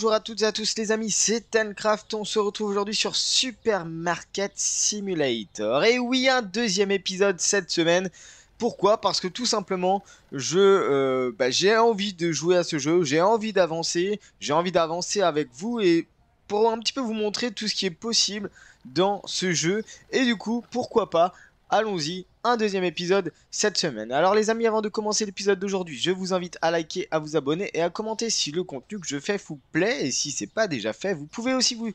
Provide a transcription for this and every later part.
Bonjour à toutes et à tous les amis, c'est TenCraft, on se retrouve aujourd'hui sur Supermarket Simulator. Et oui, un deuxième épisode cette semaine. Pourquoi Parce que tout simplement, je, euh, bah, j'ai envie de jouer à ce jeu, j'ai envie d'avancer, j'ai envie d'avancer avec vous et pour un petit peu vous montrer tout ce qui est possible dans ce jeu. Et du coup, pourquoi pas Allons-y, un deuxième épisode cette semaine. Alors les amis, avant de commencer l'épisode d'aujourd'hui, je vous invite à liker, à vous abonner et à commenter si le contenu que je fais vous plaît et si c'est pas déjà fait. Vous pouvez aussi vous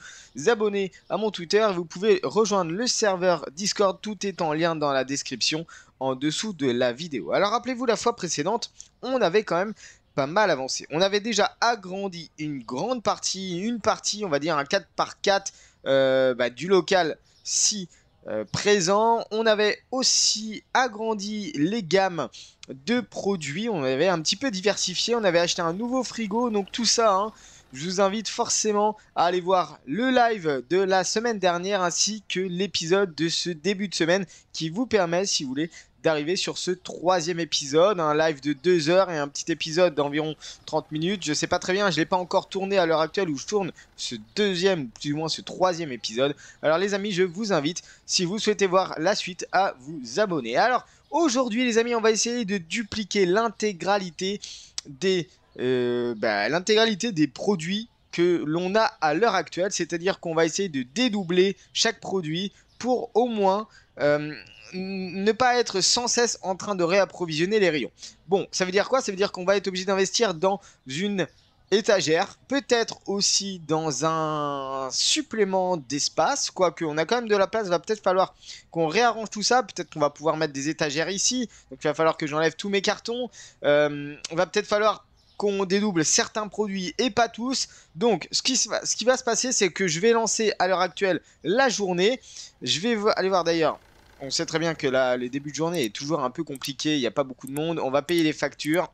abonner à mon Twitter, vous pouvez rejoindre le serveur Discord, tout est en lien dans la description en dessous de la vidéo. Alors rappelez-vous la fois précédente, on avait quand même pas mal avancé. On avait déjà agrandi une grande partie, une partie, on va dire un 4x4 euh, bah, du local si euh, présent. On avait aussi agrandi les gammes de produits. On avait un petit peu diversifié. On avait acheté un nouveau frigo. Donc tout ça, hein, je vous invite forcément à aller voir le live de la semaine dernière ainsi que l'épisode de ce début de semaine qui vous permet, si vous voulez, d'arriver sur ce troisième épisode, un live de deux heures et un petit épisode d'environ 30 minutes. Je sais pas très bien, je l'ai pas encore tourné à l'heure actuelle où je tourne ce deuxième, plus ou moins ce troisième épisode. Alors les amis, je vous invite, si vous souhaitez voir la suite, à vous abonner. Alors aujourd'hui les amis, on va essayer de dupliquer l'intégralité des... Euh, bah, l'intégralité des produits que l'on a à l'heure actuelle, c'est-à-dire qu'on va essayer de dédoubler chaque produit pour au moins euh, ne pas être sans cesse en train de réapprovisionner les rayons. Bon, ça veut dire quoi Ça veut dire qu'on va être obligé d'investir dans une étagère, peut-être aussi dans un supplément d'espace, quoique on a quand même de la place, va peut-être falloir qu'on réarrange tout ça, peut-être qu'on va pouvoir mettre des étagères ici, donc il va falloir que j'enlève tous mes cartons, euh, on va peut-être falloir qu'on dédouble certains produits et pas tous. Donc, ce qui, ce qui va se passer, c'est que je vais lancer à l'heure actuelle la journée. Je vais aller voir d'ailleurs on sait très bien que là, les débuts de journée est toujours un peu compliqué, il n'y a pas beaucoup de monde. On va payer les factures.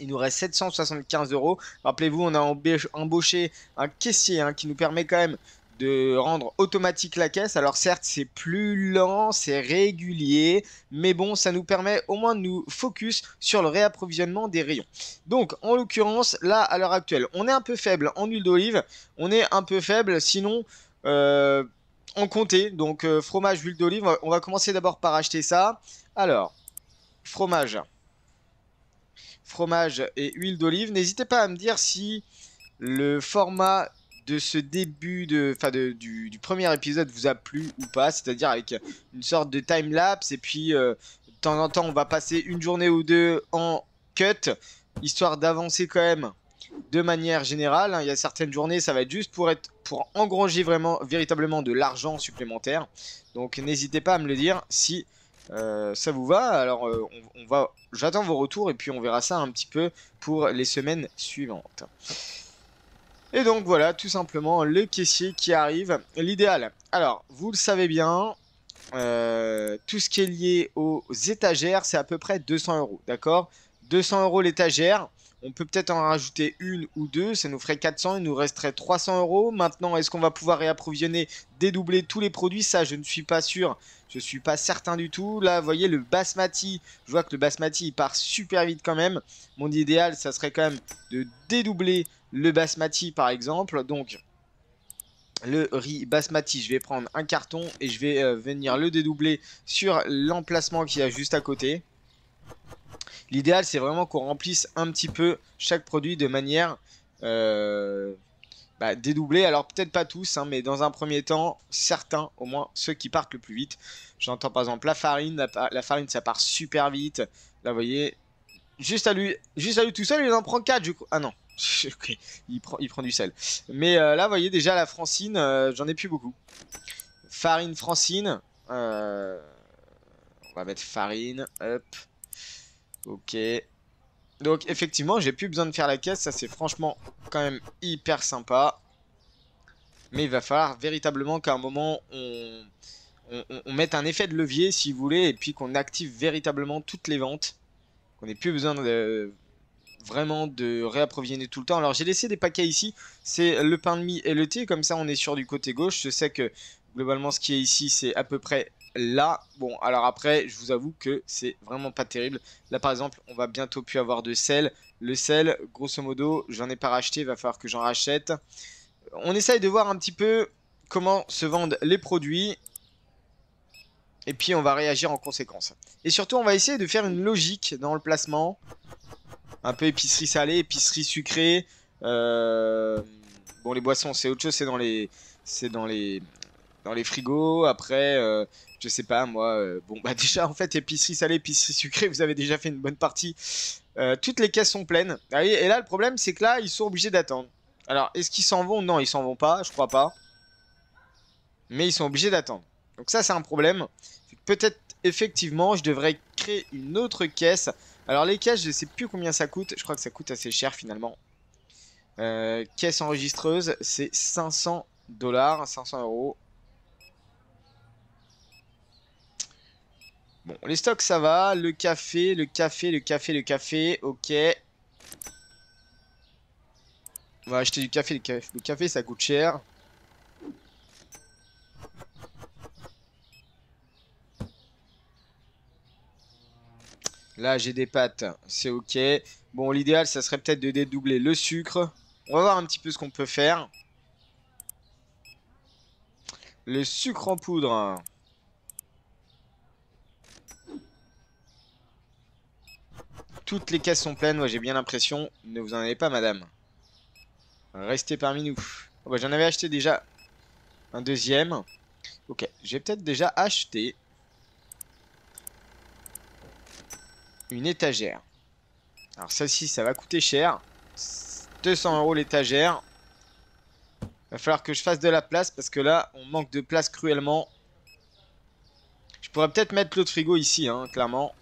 Il nous reste 775 euros. Rappelez-vous, on a embauché un caissier hein, qui nous permet quand même de rendre automatique la caisse. Alors certes, c'est plus lent, c'est régulier, mais bon, ça nous permet au moins de nous focus sur le réapprovisionnement des rayons. Donc, en l'occurrence, là, à l'heure actuelle, on est un peu faible en huile d'olive, on est un peu faible, sinon... Euh, on comptait, Donc euh, fromage, huile d'olive. On va commencer d'abord par acheter ça. Alors, fromage. Fromage et huile d'olive. N'hésitez pas à me dire si le format de ce début de, fin du, premier épisode vous a plu ou pas. C'est-à-dire avec une sorte de time-lapse. Et puis, euh, de temps en temps, on va passer une journée ou deux en cut. Histoire d'avancer quand même de manière générale. Hein, il y a certaines journées, ça va être juste pour, être, pour engranger vraiment, véritablement de l'argent supplémentaire. Donc n'hésitez pas à me le dire si euh, ça vous va. Alors euh, on, va, j'attends vos retours et puis on verra ça un petit peu pour les semaines suivantes. Et donc voilà, tout simplement le caissier qui arrive. L'idéal. Alors vous le savez bien, euh, tout ce qui est lié aux étagères, c'est à peu près 200 euros, d'accord 200 euros l'étagère. On peut peut-être en rajouter une ou deux, ça nous ferait 400, il nous resterait 300 euros. Maintenant, est-ce qu'on va pouvoir réapprovisionner, dédoubler tous les produits Ça, je ne suis pas sûr, je ne suis pas certain du tout. Là, vous voyez, le basmati, je vois que le basmati, il part super vite quand même. Mon idéal, ça serait quand même de dédoubler le basmati, par exemple. Donc, le riz basmati. Je vais prendre un carton et je vais euh, venir le dédoubler sur l'emplacement qu'il y a juste à côté. L'idéal, c'est vraiment qu'on remplisse un petit peu chaque produit de manière euh, bah, dédoublée. Alors peut-être pas tous, hein, mais dans un premier temps, certains, au moins ceux qui partent le plus vite. J'entends par exemple la farine, la, farine ça part super vite. Là, vous voyez, juste à lui, juste à tout seul, il en prend 4, du coup Ah non, il, prend, du sel. Mais euh, là, vous voyez déjà la Francine, euh, j'en ai plus beaucoup. Farine, Francine. on va mettre farine, hop. Ok. Donc effectivement, j'ai plus besoin de faire la caisse. Ça, c'est franchement quand même hyper sympa. Mais il va falloir véritablement qu'à un moment, on... mette un effet de levier, si vous voulez, et puis qu'on active véritablement toutes les ventes. Qu'on n'ait plus besoin de, vraiment de réapprovisionner tout le temps. Alors j'ai laissé des paquets ici. C'est le pain de mie et le thé. Comme ça, on est sur du côté gauche. Je sais que globalement, ce qui est ici, c'est à peu près là, bon, alors après, je vous avoue que c'est vraiment pas terrible. Là, par exemple, on va bientôt plus avoir de sel. Le sel, grosso modo, j'en ai pas racheté, il va falloir que j'en rachète. On essaye de voir un petit peu comment se vendent les produits. Et puis, on va réagir en conséquence. Et surtout, on va essayer de faire une logique dans le placement. Un peu épicerie salée, épicerie sucrée. Euh, bon, les boissons, c'est autre chose, c'est dans les... C'est dans les, dans les frigos. Après, euh, je sais pas, moi, euh, bon, bah déjà, en fait, épicerie salée, épicerie sucrée, vous avez déjà fait une bonne partie. Euh, toutes les caisses sont pleines. Ah et là, le problème, c'est que là, ils sont obligés d'attendre. Alors, est-ce qu'ils s'en vont Non, ils s'en vont pas, je crois pas. Mais ils sont obligés d'attendre. Donc ça, c'est un problème. Peut-être, effectivement, je devrais créer une autre caisse. Alors, les caisses, je sais plus combien ça coûte. Je crois que ça coûte assez cher, finalement. caisse enregistreuse, c'est 500 dollars, 500 euros. Bon, les stocks, ça va. Le café, le café, le café, le café. Ok. On va acheter du café. Le café, le café ça coûte cher. Là, j'ai des pâtes. C'est ok. Bon, l'idéal, ça serait peut-être de dédoubler le sucre. On va voir un petit peu ce qu'on peut faire. Le sucre en poudre. Toutes les caisses sont pleines, moi j'ai bien l'impression. Ne vous en avez pas, madame. Restez parmi nous. Oh, bah, j'en avais acheté déjà un deuxième. Ok, j'ai peut-être déjà acheté une étagère. Alors celle-ci, ça va coûter cher. 200 euros l'étagère. Va falloir que je fasse de la place parce que là, on manque de place cruellement. Je pourrais peut-être mettre l'autre frigo ici, hein, clairement.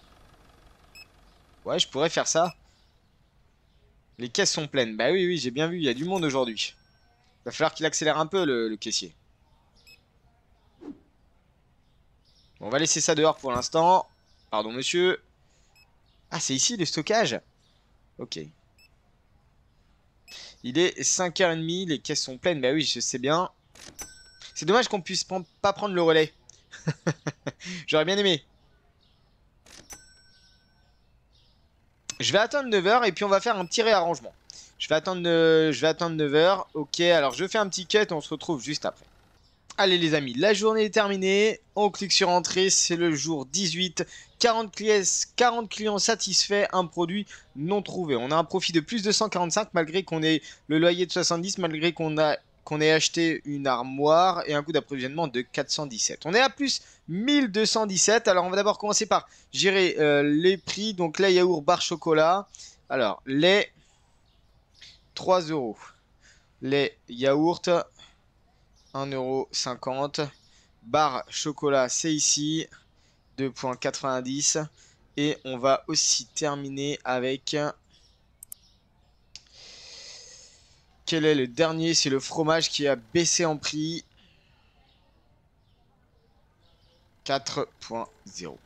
Ouais, je pourrais faire ça. Les caisses sont pleines. Bah oui, oui, j'ai bien vu, il y a du monde aujourd'hui. Va falloir qu'il accélère un peu, le, caissier. on va laisser ça dehors pour l'instant. Pardon, monsieur. Ah, c'est ici, le stockage Ok. Il est 5h30, les caisses sont pleines. Bah oui, je sais bien. C'est dommage qu'on puisse pas prendre le relais. J'aurais bien aimé. Je vais attendre 9h et puis on va faire un petit réarrangement. Je vais attendre, euh, attendre 9h. Ok, alors je fais un petit cut, on se retrouve juste après. Allez les amis, la journée est terminée. On clique sur entrée, c'est le jour 18. 40 clients, 40 clients satisfaits, un produit non trouvé. On a un profit de plus de 145 malgré qu'on ait le loyer de 70, malgré qu'on a qu'on ait acheté une armoire et un coût d'approvisionnement de 417. On est à plus 1217. Alors on va d'abord commencer par gérer euh, les prix. Donc lait, yaourt, barre, chocolat. Alors lait, 3 euros. Lait, yaourt, 1,50 euros. Barre, chocolat, c'est ici, 2,90. Et on va aussi terminer avec Quel est le dernier C'est le fromage qui a baissé en prix. 4.0.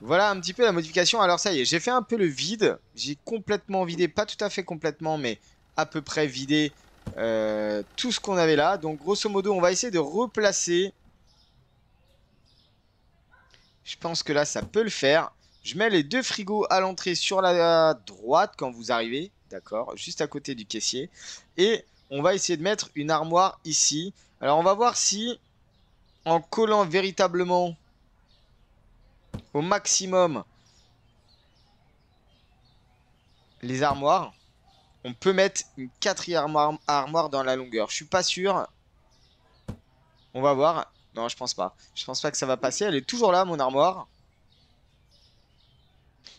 Voilà un petit peu la modification. Alors ça y est, j'ai fait un peu le vide. J'ai complètement vidé, pas tout à fait complètement, mais à peu près vidé euh, tout ce qu'on avait là. Donc grosso modo, on va essayer de replacer. Je pense que là, ça peut le faire. Je mets les deux frigos à l'entrée sur la droite quand vous arrivez d'accord, juste à côté du caissier. Et on va essayer de mettre une armoire ici. Alors on va voir si en collant véritablement au maximum les armoires, on peut mettre une quatrième armoire dans la longueur. Je suis pas sûr. On va voir. Non, je pense pas. Je pense pas que ça va passer. Elle est toujours là, mon armoire.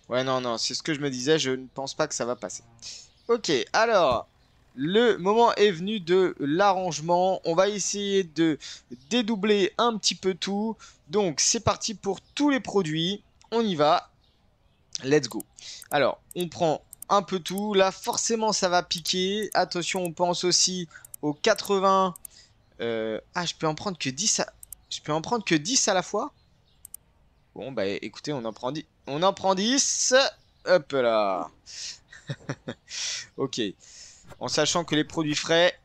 Ouais, non, non, c'est ce que je me disais, je ne pense pas que ça va passer. Ok, alors, le moment est venu de l'arrangement. On va essayer de dédoubler un petit peu tout. Donc, c'est parti pour tous les produits. On y va. Let's go. Alors, on prend un peu tout. Là, forcément, ça va piquer. Attention, on pense aussi aux 80. Euh, ah, je peux en prendre que 10 Je peux en prendre que 10 à la fois Bon, bah écoutez, on en prend 10. On en prend 10. Hop là. ok. En sachant que les produits frais...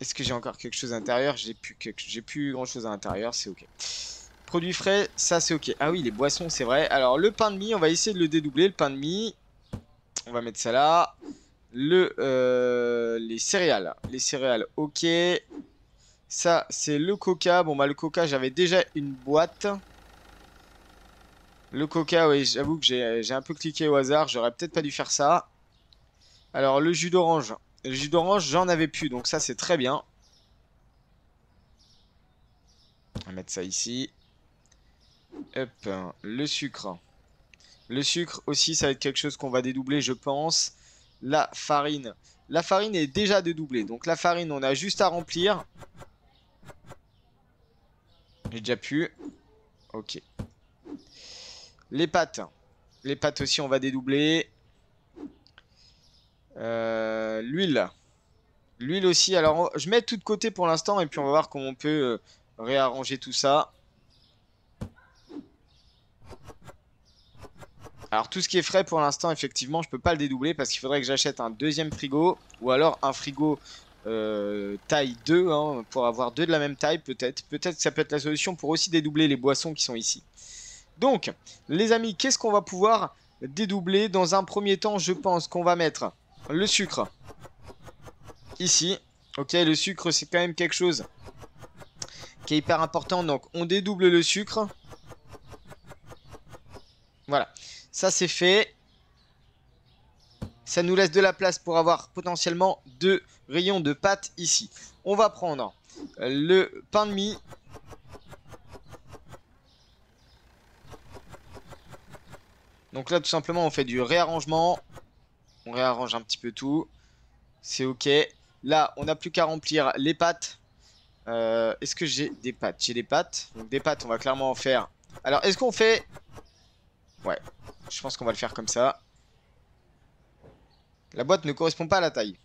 Est-ce que j'ai encore quelque chose à l'intérieur J'ai plus, j'ai plus grand chose à l'intérieur, c'est ok. Produits frais, ça c'est ok. Ah oui, les boissons, c'est vrai. Alors, le pain de mie, on va essayer de le dédoubler, le pain de mie. On va mettre ça là. Le, euh, les céréales. Les céréales, ok. Ça, c'est le coca. Bon, bah, le coca, j'avais déjà une boîte. Le coca, oui, j'avoue que j'ai un peu cliqué au hasard. J'aurais peut-être pas dû faire ça. Alors, le jus d'orange. Le jus d'orange, j'en avais plus. Donc ça, c'est très bien. On va mettre ça ici. Hop, le sucre. Le sucre aussi, ça va être quelque chose qu'on va dédoubler, je pense. La farine. La farine est déjà dédoublée. Donc la farine, on a juste à remplir. J'ai déjà pu. Ok. Les pâtes Les pâtes aussi, on va dédoubler. Euh, l'huile. L'huile aussi. Alors, je mets tout de côté pour l'instant et puis on va voir comment on peut euh, réarranger tout ça. Alors tout ce qui est frais pour l'instant effectivement je peux pas le dédoubler parce qu'il faudrait que j'achète un deuxième frigo ou alors un frigo euh, taille 2, hein, pour avoir deux de la même taille, peut-être. Peut-être que ça peut être la solution pour aussi dédoubler les boissons qui sont ici. Donc, les amis, qu'est-ce qu'on va pouvoir dédoubler Dans un premier temps, je pense qu'on va mettre le sucre ici. Ok, le sucre, c'est quand même quelque chose qui est hyper important. Donc, on dédouble le sucre. Voilà, ça c'est fait. Ça nous laisse de la place pour avoir potentiellement deux rayons de pâte ici. On va prendre le pain de mie. Donc là, tout simplement, on fait du réarrangement. On réarrange un petit peu tout. C'est ok. Là, on n'a plus qu'à remplir les pâtes. Euh, est-ce que j'ai des pâtes J'ai des pâtes. Donc des pâtes, on va clairement en faire. Alors, est-ce qu'on fait... Ouais, je pense qu'on va le faire comme ça. La boîte ne correspond pas à la taille.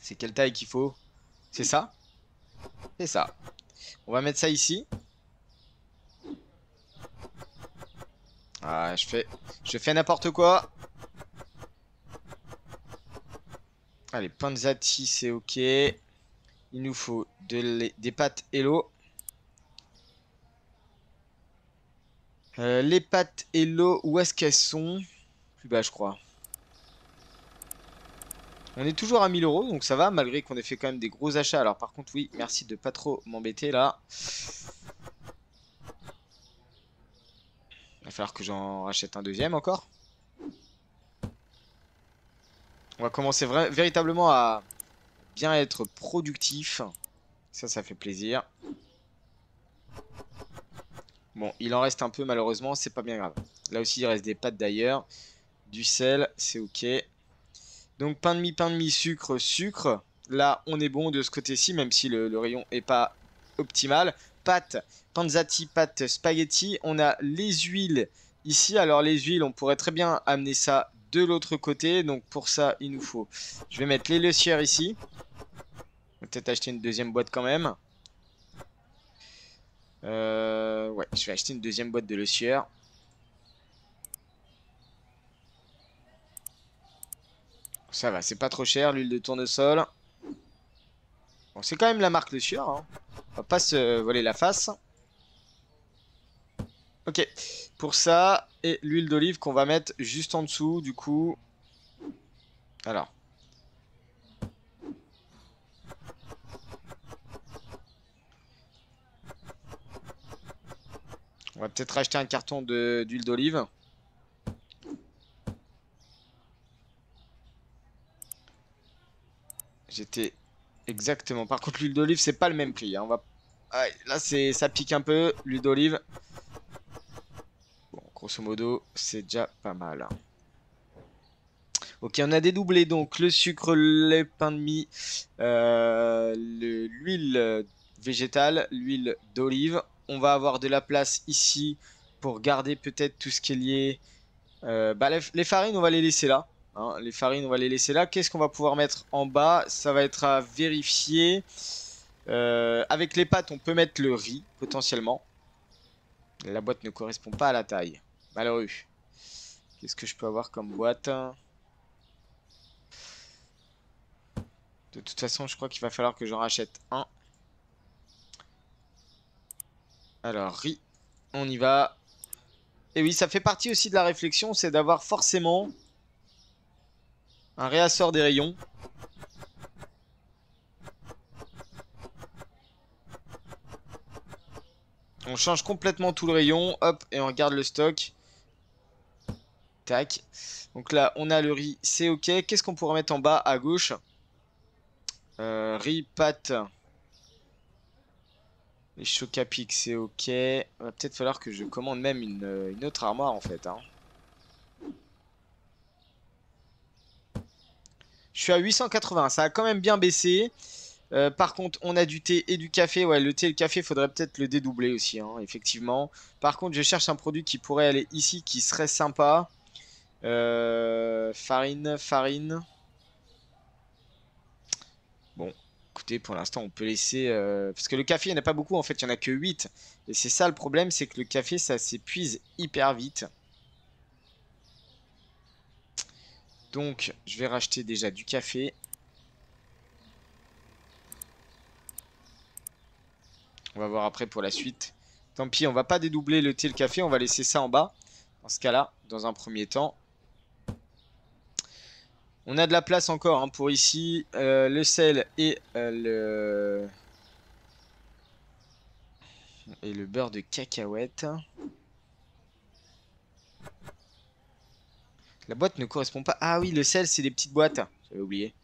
C'est quelle taille qu'il faut C'est ça C'est ça. On va mettre ça ici. Ah, je fais, je fais n'importe quoi. Allez, panzati, c'est ok. Il nous faut des pâtes hello. Euh, les pâtes hello, où est-ce qu'elles sont bas, je crois. On est toujours à 1000 euros, donc ça va, malgré qu'on ait fait quand même des gros achats. Alors par contre, oui, merci de pas trop m'embêter là. va falloir que j'en rachète un deuxième encore. On va commencer véritablement à bien être productif. Ça, ça fait plaisir. Bon, il en reste un peu malheureusement, c'est pas bien grave. Là aussi, il reste des pattes d'ailleurs du sel, c'est ok. Donc pain de mie, pain de mie, sucre, sucre. Là, on est bon de ce côté-ci, même si le, rayon est pas optimal. Pâte, panzati, pâte, spaghetti. On a les huiles ici. Alors les huiles, on pourrait très bien amener ça de l'autre côté. Donc pour ça, il nous faut... Je vais mettre les lecières ici. peut-être acheter une deuxième boîte quand même. Euh, ouais, je vais acheter une deuxième boîte de lecières. Ça va, c'est pas trop cher, l'huile de tournesol. Bon, c'est quand même la marque Le sueur hein. On va pas se voler la face. Ok, pour ça, et l'huile d'olive qu'on va mettre juste en dessous, du coup. Alors. On va peut-être acheter un carton d'huile d'olive. J'étais exactement. Par contre, l'huile d'olive, c'est pas le même prix. Hein. On va... là, c'est ça pique un peu, l'huile d'olive. Bon, grosso modo, c'est déjà pas mal. Ok, on a dédoublé donc le sucre, le pain de mie, euh, l'huile végétale, l'huile d'olive. On va avoir de la place ici pour garder peut-être tout ce qui est lié... Euh, bah, les farines, on va les laisser là. Hein, les farines, on va les laisser là. Qu'est-ce qu'on va pouvoir mettre en bas Ça va être à vérifier. Euh, avec les pâtes, on peut mettre le riz, potentiellement. La boîte ne correspond pas à la taille. Malheureux. Qu'est-ce que je peux avoir comme boîte De toute façon, je crois qu'il va falloir que j'en rachète un. Alors, riz. On y va. Et oui, ça fait partie aussi de la réflexion, c'est d'avoir forcément un réassort des rayons. On change complètement tout le rayon. Hop, et on regarde le stock. Tac. Donc là, on a le riz, c'est ok. Qu'est-ce qu'on pourrait mettre en bas à gauche euh, Riz, pâte. Les chocapics, c'est ok. Va peut-être falloir que je commande même une, euh, autre armoire en fait. Hein. Je suis à 880. Ça a quand même bien baissé. Euh, par contre, on a du thé et du café. Ouais, le thé et le café, faudrait peut-être le dédoubler aussi, hein, effectivement. Par contre, je cherche un produit qui pourrait aller ici, qui serait sympa. Euh, farine, farine. Bon, écoutez, pour l'instant, on peut laisser... Euh, parce que le café, il n'y en a pas beaucoup, en fait, il n'y en a que 8. Et c'est ça le problème, c'est que le café, ça s'épuise hyper vite. Donc, je vais racheter déjà du café. On va voir après pour la suite. Tant pis, on va pas dédoubler le thé le café. On va laisser ça en bas. Dans ce cas-là, dans un premier temps. On a de la place encore hein, pour ici. Euh, le sel et euh, le... Et le beurre de cacahuète. La boîte ne correspond pas. Ah oui, le sel, c'est des petites boîtes. J'avais oublié.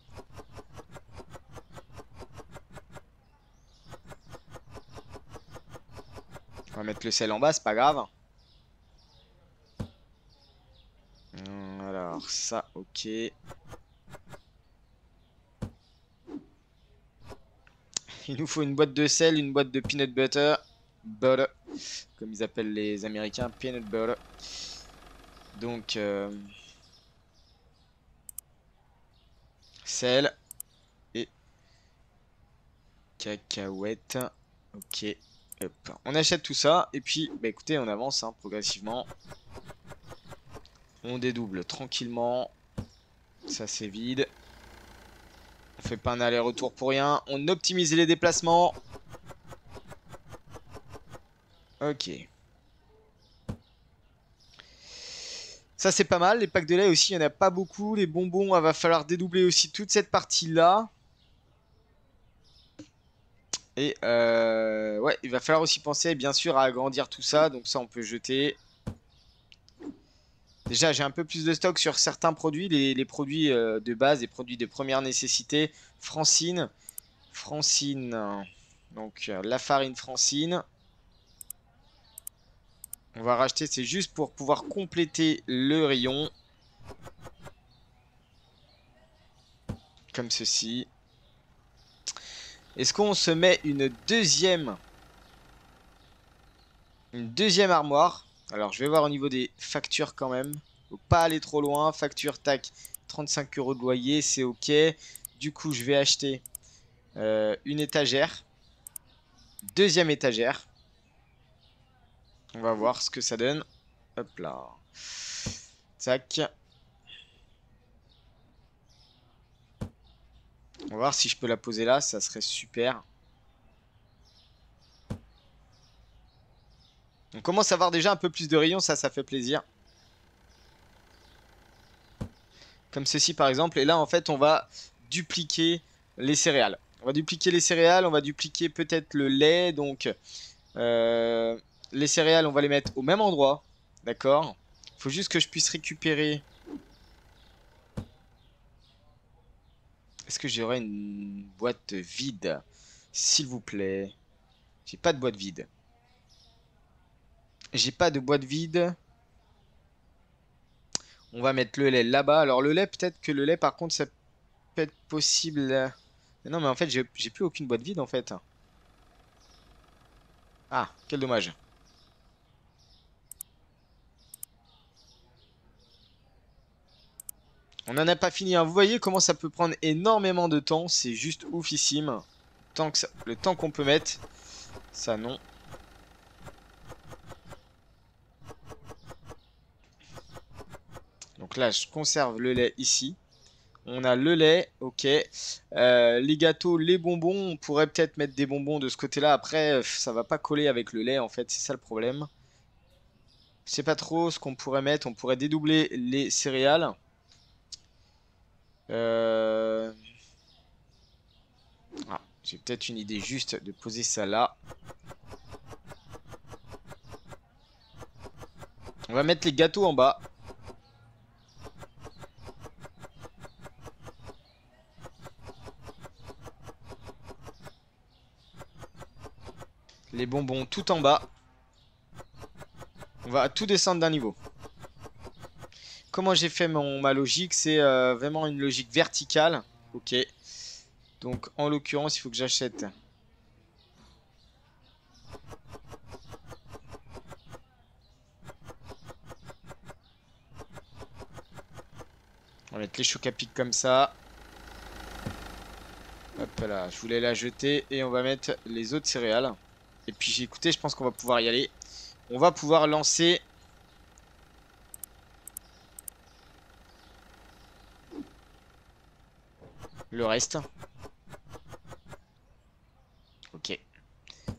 On va mettre le sel en bas, c'est pas grave. Hum, alors ça, ok. Il nous faut une boîte de sel, une boîte de peanut butter. Butter. Comme ils appellent les Américains, peanut butter. Donc... Euh sel et cacahuètes. Ok, on achète tout ça et puis bah écoutez, on avance hein, progressivement. On dédouble tranquillement. Ça c'est vide. On fait pas un aller-retour pour rien. On optimise les déplacements. Ok. Ça, c'est pas mal. Les packs de lait aussi, il n'y en a pas beaucoup. Les bonbons, il ah, va falloir dédoubler aussi toute cette partie-là. Et euh, ouais, il va falloir aussi penser, bien sûr, à agrandir tout ça. Donc ça, on peut jeter. Déjà, j'ai un peu plus de stock sur certains produits. Les, produits euh, de base, les produits de première nécessité. Francine. Francine. Donc, euh, la farine Francine. On va racheter, c'est juste pour pouvoir compléter le rayon. Comme ceci. Est-ce qu'on se met une deuxième Une deuxième armoire. Alors je vais voir au niveau des factures quand même. Faut pas aller trop loin. Facture, tac, 35 euros de loyer, c'est ok. Du coup, je vais acheter euh, une étagère. Deuxième étagère. On va voir ce que ça donne. Hop là. Tac. On va voir si je peux la poser là, ça serait super. On commence à avoir déjà un peu plus de rayons, ça, ça fait plaisir. Comme ceci par exemple. Et là, en fait, on va dupliquer les céréales. On va dupliquer les céréales, on va dupliquer peut-être le lait, donc... Euh, les céréales, on va les mettre au même endroit. D'accord Faut juste que je puisse récupérer... Est-ce que j'aurai une boîte vide S'il vous plaît. J'ai pas de boîte vide. J'ai pas de boîte vide. On va mettre le lait là-bas. Alors le lait, peut-être que le lait, par contre, ça peut être possible... non, mais en fait, j'ai plus aucune boîte vide, en fait. Ah, quel dommage. On n'en a pas fini. Hein. Vous voyez comment ça peut prendre énormément de temps. C'est juste oufissime. Le temps qu'on peut mettre. Ça, non. Donc là, je conserve le lait ici. On a le lait, ok. Euh, les gâteaux, les bonbons. On pourrait peut-être mettre des bonbons de ce côté-là. Après, euh, ça va pas coller avec le lait, en fait. C'est ça le problème. Je sais pas trop ce qu'on pourrait mettre. On pourrait dédoubler les céréales. Euh, ah, J'ai peut-être une idée juste de poser ça là. On va mettre les gâteaux en bas. Les bonbons tout en bas. On va tout descendre d'un niveau. Comment j'ai fait mon, ma logique C'est euh, vraiment une logique verticale. Ok. Donc en l'occurrence, il faut que j'achète. On va mettre les chocs à comme ça. Hop là, je voulais la jeter et on va mettre les autres céréales. Et puis j'ai écouté, je pense qu'on va pouvoir y aller. On va pouvoir lancer le reste. Ok.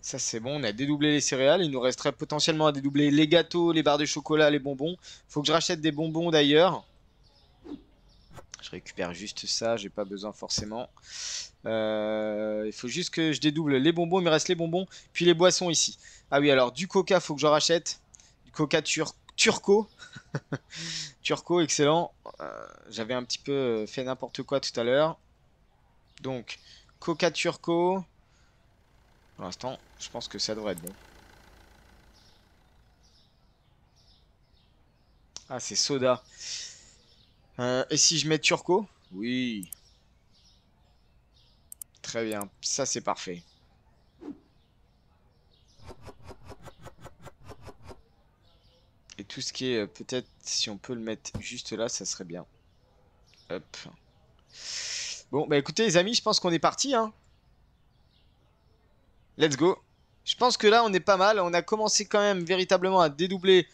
Ça c'est bon, on a dédoublé les céréales. Il nous resterait potentiellement à dédoubler les gâteaux, les barres de chocolat, les bonbons. Faut que je rachète des bonbons d'ailleurs. Je récupère juste ça, j'ai pas besoin forcément. Euh, il faut juste que je dédouble les bonbons, il me reste les bonbons, puis les boissons ici. Ah oui, alors du coca, faut que je rachète. Du coca turco. turco, excellent. Euh, j'avais un petit peu fait n'importe quoi tout à l'heure. Donc, Coca Turco. Pour l'instant, je pense que ça devrait être bon. Ah, c'est Soda. Euh, et si je mets Turco Oui. Très bien, ça c'est parfait. Et tout ce qui est, euh, peut-être, si on peut le mettre juste là, ça serait bien. Hop. Bon, bah écoutez les amis, je pense qu'on est parti. Hein. Let's go. Je pense que là, on est pas mal. On a commencé quand même véritablement à dédoubler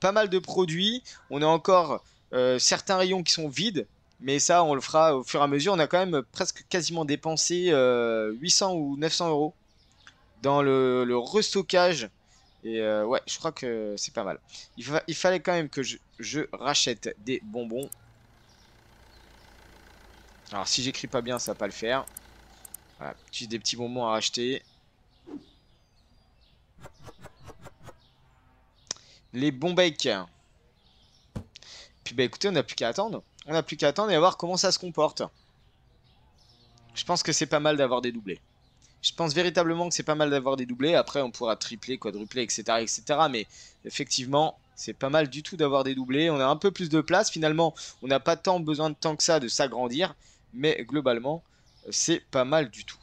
pas mal de produits. On a encore euh, certains rayons qui sont vides. Mais ça, on le fera au fur et à mesure. On a quand même presque quasiment dépensé 800 euh, ou 900 euros dans le, restockage. Et euh, ouais, je crois que c'est pas mal. Il, fallait quand même que je rachète des bonbons. Alors si j'écris pas bien, ça va pas le faire. Voilà, des petits bonbons à racheter. Les bons becs. Puis bah écoutez, on n'a plus qu'à attendre. On n'a plus qu'à attendre et à voir comment ça se comporte. Je pense que c'est pas mal d'avoir des doublés. Je pense véritablement que c'est pas mal d'avoir des doublés. Après, on pourra tripler, quadrupler, etc. etc. mais effectivement, c'est pas mal du tout d'avoir des doublés. On a un peu plus de place. Finalement, on n'a pas tant besoin de temps que ça de s'agrandir mais globalement, c'est pas mal du tout.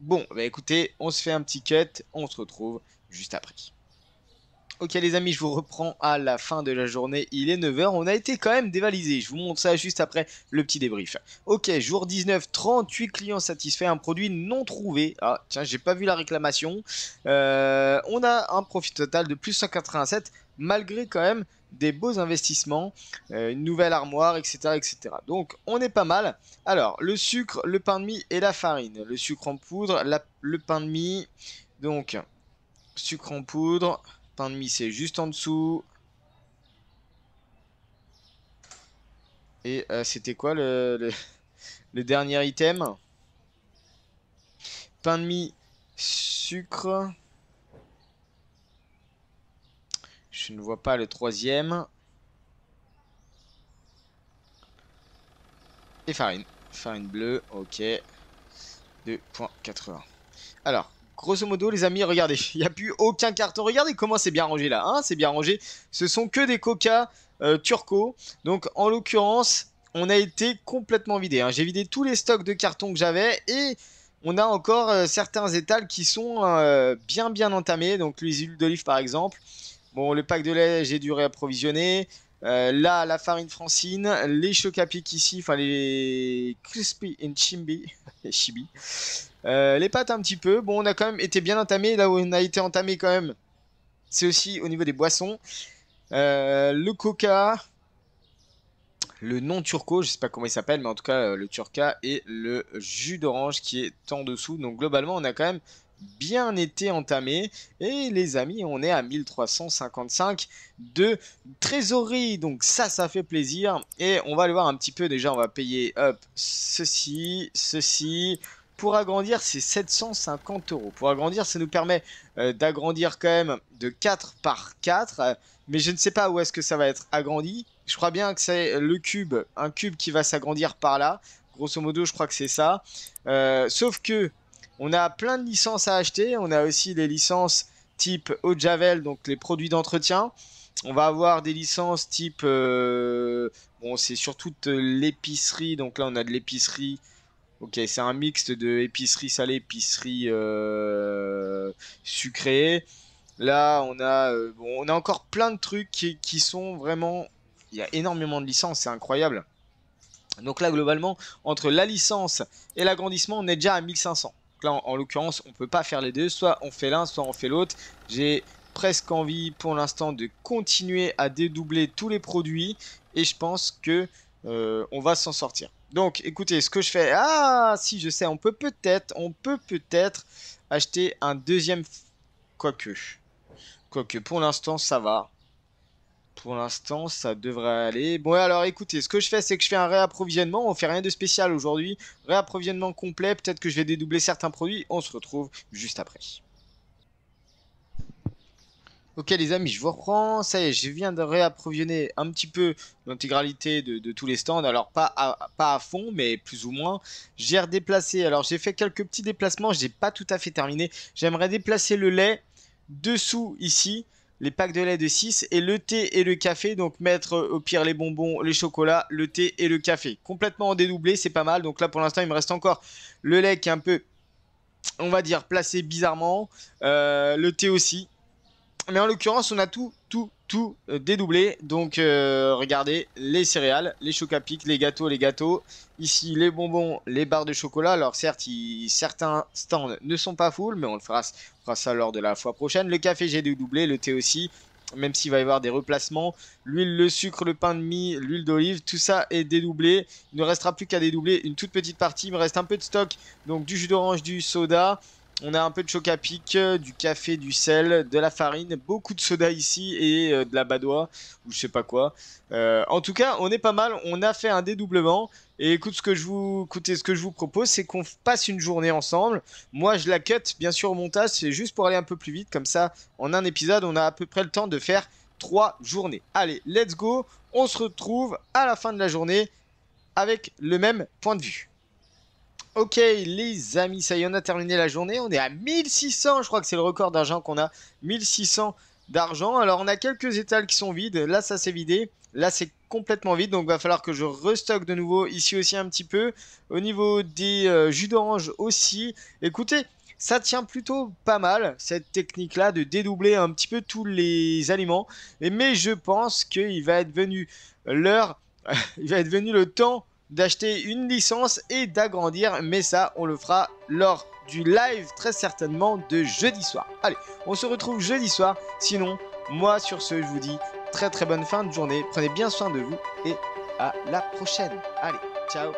Bon, bah écoutez, on se fait un petit cut, on se retrouve juste après. Ok les amis, je vous reprends à la fin de la journée, il est 9h, on a été quand même dévalisé, je vous montre ça juste après le petit débrief. Ok, jour 19, 38 clients satisfaits, un produit non trouvé, ah tiens j'ai pas vu la réclamation, euh, on a un profit total de plus 187 malgré quand même des beaux investissements, euh, une nouvelle armoire, etc., etc. Donc on est pas mal. Alors le sucre, le pain de mie et la farine. Le sucre en poudre, la, le pain de mie. Donc sucre en poudre, pain de mie c'est juste en dessous. Et euh, c'était quoi le, le, le dernier item Pain de mie, sucre. Je ne vois pas le troisième. Et farine. Farine bleue, ok. 2.80. Alors, grosso modo, les amis, regardez. Il n'y a plus aucun carton. Regardez comment c'est bien rangé là. Hein. c'est bien rangé. Ce sont que des coca euh, turcos. Donc, en l'occurrence, on a été complètement vidé. Hein. J'ai vidé tous les stocks de cartons que j'avais et on a encore euh, certains étals qui sont euh, bien bien entamés. Donc les huiles d'olive par exemple. Bon, le pack de lait, j'ai dû réapprovisionner. Euh, là, la farine francine, les chocs ici, enfin les crispy and chimbi, chibi. Euh, les pâtes un petit peu. Bon, on a quand même été bien entamé. Là où on a été entamé quand même, c'est aussi au niveau des boissons. Euh, le coca, le non turco, je sais pas comment il s'appelle, mais en tout cas le turca et le jus d'orange qui est en dessous. Donc globalement, on a quand même bien été entamé Et les amis, on est à 1355 de trésorerie. Donc ça, ça fait plaisir. Et on va aller voir un petit peu. Déjà, on va payer up ceci, ceci. Pour agrandir, c'est 750 euros. Pour agrandir, ça nous permet euh, d'agrandir quand même de 4 par 4. mais je ne sais pas où est-ce que ça va être agrandi. Je crois bien que c'est le cube, un cube qui va s'agrandir par là. Grosso modo, je crois que c'est ça. Euh, sauf que on a plein de licences à acheter. On a aussi des licences type Ojavel, donc les produits d'entretien. On va avoir des licences type. Euh, bon, c'est surtout l'épicerie. Donc là, on a de l'épicerie. Ok, c'est un mixte de épicerie salée, épicerie euh, sucrée. Là, on a, euh, bon, on a encore plein de trucs qui sont vraiment. Il y a énormément de licences, c'est incroyable. Donc là, globalement, entre la licence et l'agrandissement, on est déjà à 1500 là, en, l'occurrence, on peut pas faire les deux. Soit on fait l'un, soit on fait l'autre. J'ai presque envie pour l'instant de continuer à dédoubler tous les produits et je pense que euh, on va s'en sortir. Donc écoutez, ce que je fais, ah si je sais, on peut peut-être, on peut peut-être acheter un deuxième, quoique, quoique pour l'instant ça va. Pour l'instant, ça devrait aller. Bon, alors écoutez, ce que je fais, c'est que je fais un réapprovisionnement. On fait rien de spécial aujourd'hui. Réapprovisionnement complet. Peut-être que je vais dédoubler certains produits. On se retrouve juste après. Ok les amis, je vous reprends. Ça y est, je viens de réapprovisionner un petit peu l'intégralité de, tous les stands. Alors pas à, fond, mais plus ou moins. J'ai redéplacé. Alors j'ai fait quelques petits déplacements. Je n'ai pas tout à fait terminé. J'aimerais déplacer le lait dessous ici les packs de lait de 6 et le thé et le café. Donc mettre euh, au pire les bonbons, les chocolats, le thé et le café. Complètement en dédoublé, c'est pas mal. Donc là pour l'instant il me reste encore le lait qui est un peu, on va dire, placé bizarrement. Euh, le thé aussi. Mais en l'occurrence, on a tout, tout, tout euh, dédoublé. Donc, euh, regardez, les céréales, les chocs les gâteaux, les gâteaux. Ici, les bonbons, les barres de chocolat. Alors, certes, certains stands ne sont pas full, mais on le fera, on fera ça lors de la fois prochaine. Le café, j'ai dédoublé, le thé aussi. Même s'il va y avoir des replacements, l'huile, le sucre, le pain de mie, l'huile d'olive, tout ça est dédoublé. Il ne restera plus qu'à dédoubler une toute petite partie. Il me reste un peu de stock, donc du jus d'orange, du soda, on a un peu de choc à pic, euh, du café, du sel, de la farine, beaucoup de soda ici et euh, de la badoie ou je sais pas quoi. Euh, en tout cas, on est pas mal, on a fait un dédoublement. Et écoute ce que je vous, écoutez, ce que je vous propose, c'est qu'on passe une journée ensemble. Moi, je la cut, bien sûr, au montage, c'est juste pour aller un peu plus vite. Comme ça, en un épisode, on a à peu près le temps de faire trois journées. Allez, let's go. On se retrouve à la fin de la journée avec le même point de vue. Ok les amis, ça y est, on a terminé la journée, on est à 1600, je crois que c'est le record d'argent qu'on a, 1600 d'argent. Alors on a quelques étals qui sont vides, là ça s'est vidé, là c'est complètement vide, donc va falloir que je restocke de nouveau ici aussi un petit peu. Au niveau des euh, jus d'orange aussi, écoutez, ça tient plutôt pas mal cette technique là de dédoubler un petit peu tous les aliments, mais je pense qu'il va être venu l'heure, il va être venu le temps d'acheter une licence et d'agrandir, mais ça, on le fera lors du live très certainement de jeudi soir. Allez, on se retrouve jeudi soir, sinon, moi sur ce, je vous dis très très bonne fin de journée, prenez bien soin de vous et à la prochaine. Allez, ciao